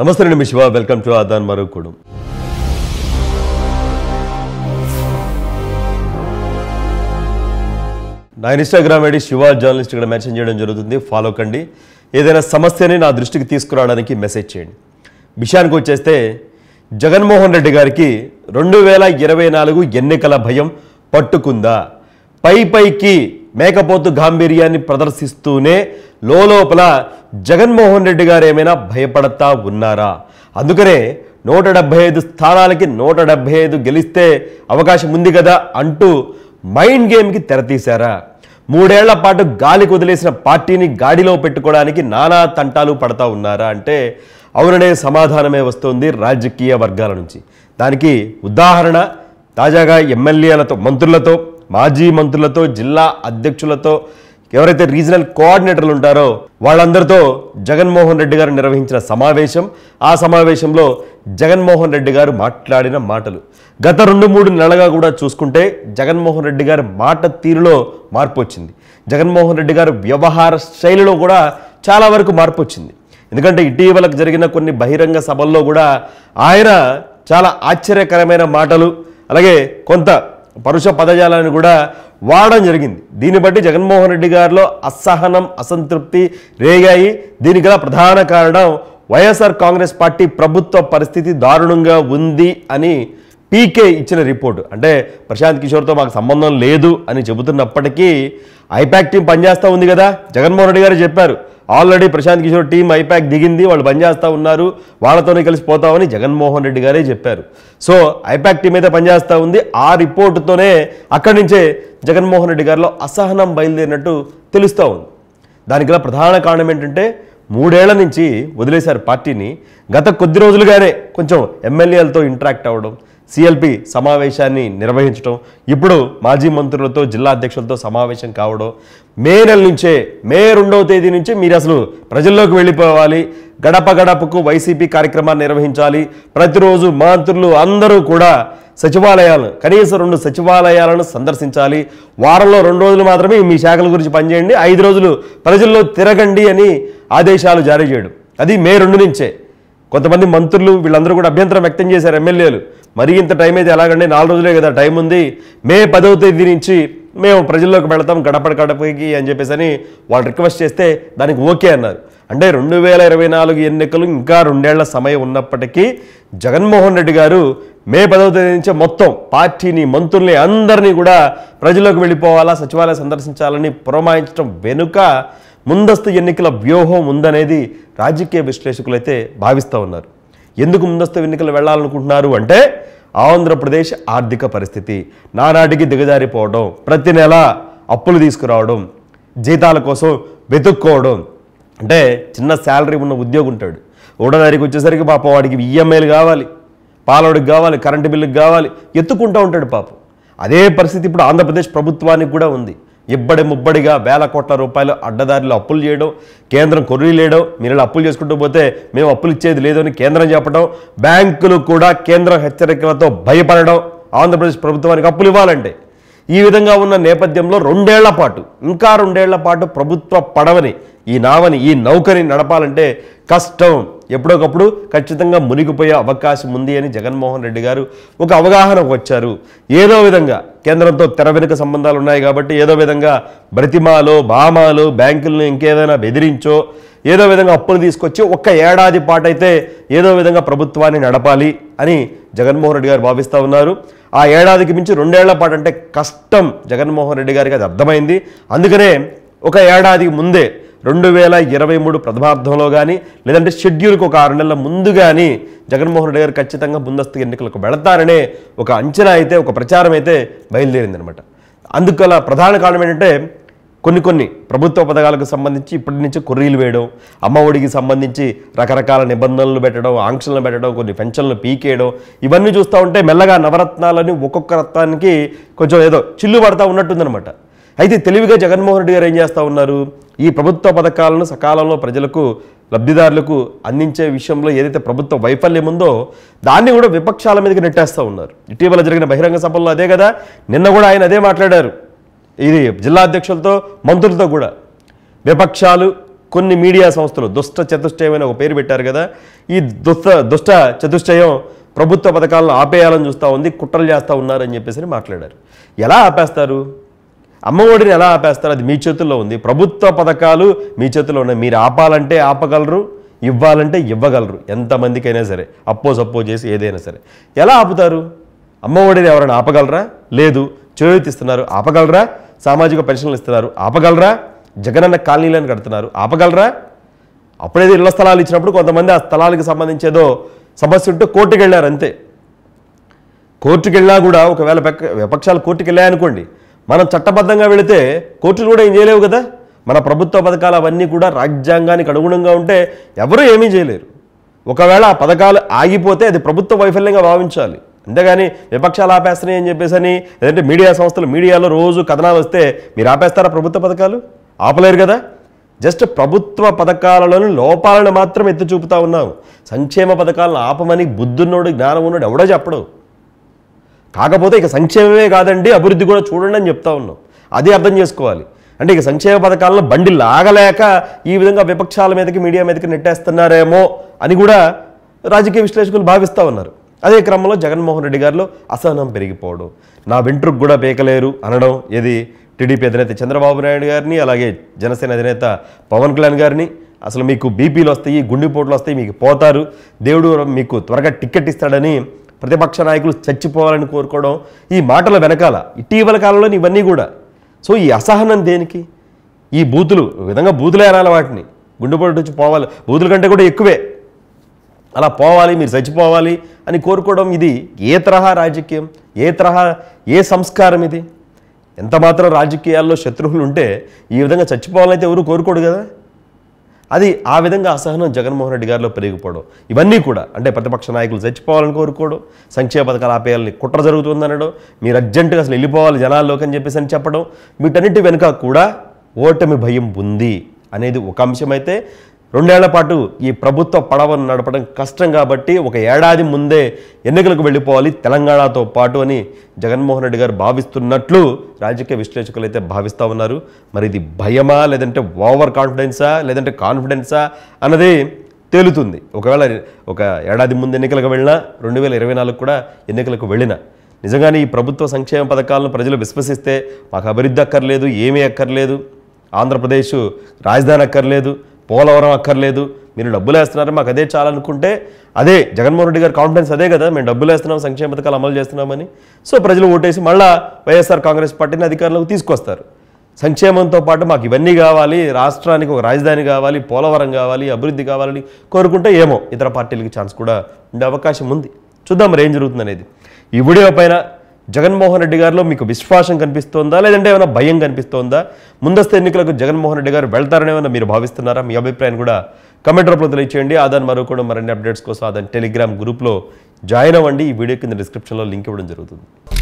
నమస్తే అండి Shiva welcome to Aadhan మరుగుకూడం నా ఇన్స్టాగ్రామ్ ఐడి శివ జర్నలిస్ట్ ఇక్కడ మెన్షన్ చేయడం జరుగుతుంది ఫాలో కండి ఏదైనా సమస్యని నా దృష్టికి తీసుకురావడానికి మెసేజ్ చేయండి విషయానికి వచ్చేస్తే జగన్మోహన్ రెడ్డి గారికి రెండు వేల ఇరవై నాలుగు ఎన్నికల భయం పట్టుకుందా పై పైకి మేకపోతు గాంభీర్యాన్ని ప్రదర్శిస్తూనే లోపల జగన్మోహన్ రెడ్డి గారు ఏమైనా భయపడతా ఉన్నారా అందుకనే నూట డెబ్బై ఐదు స్థానాలకి నూట డెబ్బై ఐదు గెలిస్తే అవకాశం ఉంది కదా అంటూ మైండ్ గేమ్కి తెరతీశారా మూడేళ్ల పాటు గాలి కుదిలేసిన పార్టీని గాడిలో పెట్టుకోవడానికి నానా తంటాలు పడతా ఉన్నారా అంటే అవుననే సమాధానమే వస్తోంది రాజకీయ వర్గాల నుంచి దానికి ఉదాహరణ తాజాగా ఎమ్మెల్యేలతో మంత్రులతో మాజీ మంత్రులతో జిల్లా అధ్యక్షులతో ఎవరైతే రీజనల్ కోఆర్డినేటర్లు ఉంటారో వాళ్ళందరితో జగన్మోహన్ రెడ్డి గారు నిర్వహించిన సమావేశం ఆ సమావేశంలో జగన్మోహన్ రెడ్డి గారు మాట్లాడిన మాటలు గత రెండు మూడు నెలలుగా కూడా చూసుకుంటే జగన్మోహన్ రెడ్డి గారి మాట తీరులో మార్పు వచ్చింది జగన్మోహన్ రెడ్డి గారు వ్యవహార శైలిలో కూడా చాలా వరకు మార్పు వచ్చింది ఎందుకంటే ఇటీవలకు జరిగిన కొన్ని బహిరంగ సభల్లో కూడా ఆయన చాలా ఆశ్చర్యకరమైన మాటలు అలాగే కొంత పరుష పదజాలాన్ని కూడా వాడడం జరిగింది దీన్ని బట్టి జగన్మోహన్ రెడ్డి గారిలో అసహనం అసంతృప్తి రేగాయి దీనికి గల ప్రధాన కారణం వైఎస్ఆర్ కాంగ్రెస్ పార్టీ ప్రభుత్వ పరిస్థితి దారుణంగా ఉంది అని పీకే ఇచ్చిన రిపోర్టు అంటే ప్రశాంత్ కిషోర్తో మాకు సంబంధం లేదు అని చెబుతున్నప్పటికీ ఐపాక్ టీం పనిచేస్తూ ఉంది కదా జగన్మోహన్ రెడ్డి గారు చెప్పారు already Prashant Kishor team IPAC దిగింది వాళ్ళు పనిచేస్తూ ఉన్నారు వాళ్ళతోనే కలిసిపోతామని జగన్మోహన్ రెడ్డి గారే చెప్పారు సో ఐపాక్ టీం అయితే పనిచేస్తూ ఉంది ఆ రిపోర్టుతోనే అక్కడి నుంచే జగన్మోహన్ రెడ్డి గారిలో అసహనం బయలుదేరినట్టు తెలుస్తూ ఉంది దానికి ప్రధాన కారణం ఏంటంటే మూడేళ్ల నుంచి వదిలేశారు పార్టీని గత కొద్ది రోజులుగానే కొంచెం ఎమ్మెల్యేలతో ఇంటరాక్ట్ అవ్వడం సిఎల్పి సమావేశాన్ని నిర్వహించడం ఇప్పుడు మాజీ మంత్రులతో జిల్లా అధ్యక్షులతో సమావేశం కావడం మే నెల నుంచే మే రెండవ తేదీ నుంచి మీరు అసలు ప్రజల్లోకి వెళ్ళిపోవాలి గడప గడపకు వైసీపీ కార్యక్రమాన్ని నిర్వహించాలి ప్రతిరోజు మంత్రులు అందరూ కూడా సచివాలయాలను కనీసం రెండు సచివాలయాలను సందర్శించాలి వారంలో రెండు రోజులు మాత్రమే మీ శాఖల గురించి పనిచేయండి ఐదు రోజులు ప్రజల్లో తిరగండి అని ఆదేశాలు జారీ చేయడం అది మే రెండు నుంచే కొంతమంది మంత్రులు వీళ్ళందరూ కూడా అభ్యంతరం వ్యక్తం చేశారు ఎమ్మెల్యేలు మరి ఇంత టైం అయితే ఎలాగండి నాలుగు రోజులే కదా టైం ఉంది మే పదవ తేదీ నుంచి మేము ప్రజల్లోకి వెళతాం గడపడ గడపకి అని చెప్పేసి అని వాళ్ళు రిక్వెస్ట్ చేస్తే దానికి ఓకే అన్నారు అంటే రెండు వేల ఇరవై నాలుగు ఎన్నికలు ఇంకా రెండేళ్ల సమయం ఉన్నప్పటికీ జగన్మోహన్ రెడ్డి గారు మే పదవ తేదీ నుంచే మొత్తం పార్టీని మంత్రుల్ని అందరినీ కూడా ప్రజల్లోకి వెళ్ళిపోవాలా సచివాలయం సందర్శించాలని పురమాయించడం వెనుక ముందస్తు ఎన్నికల వ్యూహం ఉందనేది రాజకీయ విశ్లేషకులైతే భావిస్తూ ఉన్నారు ఎందుకు ముందస్తు ఎన్నికలు వెళ్ళాలనుకుంటున్నారు అంటే ఆంధ్రప్రదేశ్ ఆర్థిక పరిస్థితి నానాటికి దిగజారిపోవడం ప్రతి నెల అప్పులు తీసుకురావడం జీతాల కోసం వెతుక్కోవడం అంటే చిన్న శాలరీ ఉన్న ఉద్యోగం ఉంటాడు ఒకటో తారీఖు వచ్చేసరికి పాపం వాడికి ఈఎంఐలు e కావాలి పాలవాడికి కావాలి కరెంటు బిల్లుకి కావాలి ఎత్తుకుంటూ ఉంటాడు పాపం అదే పరిస్థితి ఇప్పుడు ఆంధ్రప్రదేశ్ ప్రభుత్వానికి కూడా ఉంది ఇబ్బడి ముబ్బడిగా వేల కోట్ల రూపాయలు అడ్డదారిలో అప్పులు చేయడం కేంద్రం కొర్రీ లేడం మీరు అప్పులు చేసుకుంటూ పోతే మేము అప్పులు ఇచ్చేది లేదు అని కేంద్రం చెప్పడం బ్యాంకులు కూడా కేంద్ర హెచ్చరికలతో భయపడడం ఆంధ్రప్రదేశ్ ప్రభుత్వానికి అప్పులు ఇవ్వాలంటే ఈ విధంగా ఉన్న నేపథ్యంలో రెండేళ్ల పాటు ఇంకా రెండేళ్ల పాటు ప్రభుత్వ పడవని ఈ నావని ఈ నౌకని నడపాలంటే కష్టం ఎప్పుడోకప్పుడు ఖచ్చితంగా మునిగిపోయే అవకాశం ఉంది అని జగన్మోహన్ రెడ్డి గారు ఒక అవగాహనకు వచ్చారు ఏదో విధంగా కేంద్రంతో తెర వెనుక సంబంధాలు ఉన్నాయి కాబట్టి ఏదో విధంగా బ్రతిమాలో బామాలో బ్యాంకులను ఇంకేదైనా బెదిరించో ఏదో విధంగా అప్పులు తీసుకొచ్చి ఒక్క ఏడాది పాటైతే ఏదో విధంగా ప్రభుత్వాన్ని నడపాలి అని జగన్మోహన్ రెడ్డి గారు భావిస్తూ ఉన్నారు ఆ ఏడాదికి మించి రెండేళ్ల పాటు అంటే కష్టం జగన్మోహన్ రెడ్డి గారికి అది అర్థమైంది అందుకనే ఒక ఏడాది ముందే రెండు వేల ఇరవై మూడు ప్రథమార్థంలో కానీ లేదంటే షెడ్యూల్కి ఒక ఆరు నెలల ముందు కానీ జగన్మోహన్ రెడ్డి గారు ఖచ్చితంగా ముందస్తు ఎన్నికలకు వెళతారనే ఒక అంచనా అయితే ఒక ప్రచారం అయితే బయలుదేరిందనమాట అందుకల ప్రధాన కారణం ఏంటంటే కొన్ని కొన్ని ప్రభుత్వ పథకాలకు సంబంధించి ఇప్పటి నుంచి కొర్రీలు వేయడం అమ్మఒడికి సంబంధించి రకరకాల నిబంధనలు పెట్టడం ఆంక్షలను పెట్టడం కొన్ని పెన్షన్లు పీకేయడం ఇవన్నీ చూస్తూ ఉంటే మెల్లగా నవరత్నాలని ఒక్కొక్క రత్నానికి కొంచెం ఏదో చిల్లు పడతా ఉన్నట్టుందనమాట అయితే తెలివిగా జగన్మోహన్ రెడ్డి గారు ఏం చేస్తూ ఉన్నారు ఈ ప్రభుత్వ పథకాలను సకాలంలో ప్రజలకు లబ్ధిదారులకు అందించే విషయంలో ఏదైతే ప్రభుత్వ వైఫల్యం ఉందో దాన్ని కూడా విపక్షాల మీదకి నెట్టేస్తూ ఉన్నారు ఇటీవల జరిగిన బహిరంగ సభల్లో అదే కదా నిన్న కూడా ఆయన అదే మాట్లాడారు ఇది జిల్లా అధ్యక్షులతో మంత్రులతో కూడా విపక్షాలు కొన్ని మీడియా సంస్థలు దుష్ట చతుష్టయం అని ఒక పేరు పెట్టారు కదా ఈ దుస్త దుష్ట చతుష్టయం ప్రభుత్వ పథకాలను ఆపేయాలని చూస్తూ ఉంది కుట్రలు చేస్తూ ఉన్నారని చెప్పేసి మాట్లాడారు ఎలా ఆపేస్తారు అమ్మఒడిని ఎలా ఆపేస్తారు అది మీ చేతుల్లో ఉంది ప్రభుత్వ పథకాలు మీ చేతుల్లో ఉన్నాయి మీరు ఆపాలంటే ఆపగలరు ఇవ్వాలంటే ఇవ్వగలరు ఎంతమందికైనా సరే అప్పో సప్పో చేసి ఏదైనా సరే ఎలా ఆపుతారు అమ్మఒడిని ఎవరైనా ఆపగలరా లేదు చేతిస్తున్నారు ఆపగలరా సామాజిక పెన్షన్లు ఇస్తున్నారు ఆపగలరా జగనన్న కాలనీలను కడుతున్నారు ఆపగలరా అప్పుడేదో ఇళ్ల స్థలాలు ఇచ్చినప్పుడు కొంతమంది ఆ స్థలాలకు సంబంధించేదో సమస్య ఉంటే కోర్టుకు వెళ్ళారు అంతే కోర్టుకు వెళ్ళినా కూడా ఒకవేళ విపక్షాలు కోర్టుకు వెళ్ళాయనుకోండి మనం చట్టబద్ధంగా వెళితే కోర్టులు కూడా ఏం చేయలేవు కదా మన ప్రభుత్వ పథకాలు అవన్నీ కూడా రాజ్యాంగానికి అనుగుణంగా ఉంటే ఎవరూ ఏమీ చేయలేరు ఒకవేళ ఆ పథకాలు ఆగిపోతే అది ప్రభుత్వ వైఫల్యంగా భావించాలి అంతేగాని విపక్షాలు ఆపేస్తున్నాయి అని చెప్పేసి అని లేదంటే మీడియా సంస్థలు మీడియాలో రోజు కథనాలు వస్తే మీరు ఆపేస్తారా ప్రభుత్వ పథకాలు ఆపలేరు కదా జస్ట్ ప్రభుత్వ పథకాలలోని లోపాలను మాత్రం ఎత్తి చూపుతా ఉన్నాం సంక్షేమ పథకాలను ఆపమని బుద్ధున్నోడు జ్ఞానం ఉన్నాడు ఎవడో చెప్పడు కాకపోతే ఇక సంక్షేమమే కాదండి అభివృద్ధి కూడా చూడండి అని చెప్తా ఉన్నాం అదే అర్థం చేసుకోవాలి అంటే ఇక సంక్షేమ పథకాలను బండి లాగలేక ఈ విధంగా విపక్షాల మీదకి మీడియా మీదకి నెట్టేస్తున్నారేమో అని కూడా రాజకీయ విశ్లేషకులు భావిస్తూ ఉన్నారు అదే క్రమంలో జగన్మోహన్ రెడ్డి గారిలో అసహనం పెరిగిపోవడం నా వెంట్రుకు కూడా పీకలేరు అనడం ఏది టీడీపీ అధినేత చంద్రబాబు నాయుడు గారిని అలాగే జనసేన అధినేత పవన్ కళ్యాణ్ గారిని అసలు మీకు బీపీలు వస్తాయి గుండెపోట్లు వస్తాయి మీకు పోతారు దేవుడు మీకు త్వరగా టిక్కెట్ ఇస్తాడని ప్రతిపక్ష నాయకులు చచ్చిపోవాలని కోరుకోవడం ఈ మాటల వెనకాల ఇటీవల కాలంలో ఇవన్నీ కూడా సో ఈ అసహనం దేనికి ఈ బూతులు విధంగా బూతులే అనాలి వాటిని గుండెపోటు వచ్చి పోవాలి బూతుల కంటే కూడా ఎక్కువే అలా పోవాలి మీరు చచ్చిపోవాలి అని కోరుకోవడం ఇది ఏ తరహా రాజకీయం ఏ తరహా ఏ సంస్కారం ఇది ఎంత మాత్రం రాజకీయాల్లో శత్రువులు ఉంటే ఈ విధంగా చచ్చిపోవాలైతే ఎవరు కోరుకోడు కదా అది ఆ విధంగా అసహనం జగన్మోహన్ రెడ్డి గారిలో పెరిగిపోవడం ఇవన్నీ కూడా అంటే ప్రతిపక్ష నాయకులు చచ్చిపోవాలని కోరుకోవడం సంక్షేమ పథకాలు ఆపేయాలని కుట్ర అనడం మీరు అర్జెంటుగా అసలు వెళ్ళిపోవాలి జనాల్లోకి అని చెప్పేసి అని చెప్పడం వీటన్నిటి వెనుక కూడా ఓటమి భయం ఉంది అనేది ఒక అంశమైతే రెండేళ్ల పాటు ఈ ప్రభుత్వ పడవను నడపడం కష్టం కాబట్టి ఒక ఏడాది ముందే ఎన్నికలకు వెళ్ళిపోవాలి తెలంగాణతో పాటు అని జగన్మోహన్ రెడ్డి గారు భావిస్తున్నట్లు రాజకీయ విశ్లేషకులు అయితే భావిస్తూ ఉన్నారు మరి ఇది భయమా లేదంటే ఓవర్ కాన్ఫిడెన్సా లేదంటే కాన్ఫిడెన్సా అన్నది తేలుతుంది ఒకవేళ ఒక ఏడాది ముందు ఎన్నికలకు వెళ్ళినా రెండు వేల ఇరవై నాలుగు కూడా ఎన్నికలకు వెళ్ళినా నిజంగానే ఈ ప్రభుత్వ సంక్షేమ పథకాలను ప్రజలు విశ్వసిస్తే మాకు అభివృద్ధి అక్కర్లేదు ఏమీ అక్కర్లేదు ఆంధ్రప్రదేశ్ రాజధాని అక్కర్లేదు పోలవరం అక్కర్లేదు మీరు డబ్బులు వేస్తున్నారు మాకు అదే చాలనుకుంటే అదే జగన్మోహన్ రెడ్డి గారి కాన్ఫిడెన్స్ అదే కదా మేము డబ్బులు వేస్తున్నాం సంక్షేమ పథకాలు అమలు చేస్తున్నామని సో ప్రజలు ఓటేసి మళ్ళా వైఎస్ఆర్ కాంగ్రెస్ పార్టీని అధికారంలోకి తీసుకొస్తారు సంక్షేమంతో పాటు మాకు ఇవన్నీ కావాలి రాష్ట్రానికి ఒక రాజధాని కావాలి పోలవరం కావాలి అభివృద్ధి కావాలని కోరుకుంటే ఏమో ఇతర పార్టీలకి ఛాన్స్ కూడా ఉండే అవకాశం ఉంది చూద్దాం మరి ఏం జరుగుతుంది అనేది ఈ వీడియో పైన జగన్మోహన్ రెడ్డి గారిలో మీకు విశ్వాసం కనిపిస్తోందా లేదంటే ఏమైనా భయం కనిపిస్తోందా ముందస్తు ఎన్నికలకు జగన్మోహన్ రెడ్డి గారు వెళ్తారని ఏమైనా మీరు భావిస్తున్నారా మీ అభిప్రాయం కూడా కమెంట్ రూపంలో తెలియచేయండి ఆదాన్ మరో కూడా మరిన్ని అప్డేట్స్ కోసం ఆదాన్ టెలిగ్రామ్ గ్రూప్లో జాయిన్ అవ్వండి ఈ వీడియో కింద డిస్క్రిప్షన్లో లింక్ ఇవ్వడం జరుగుతుంది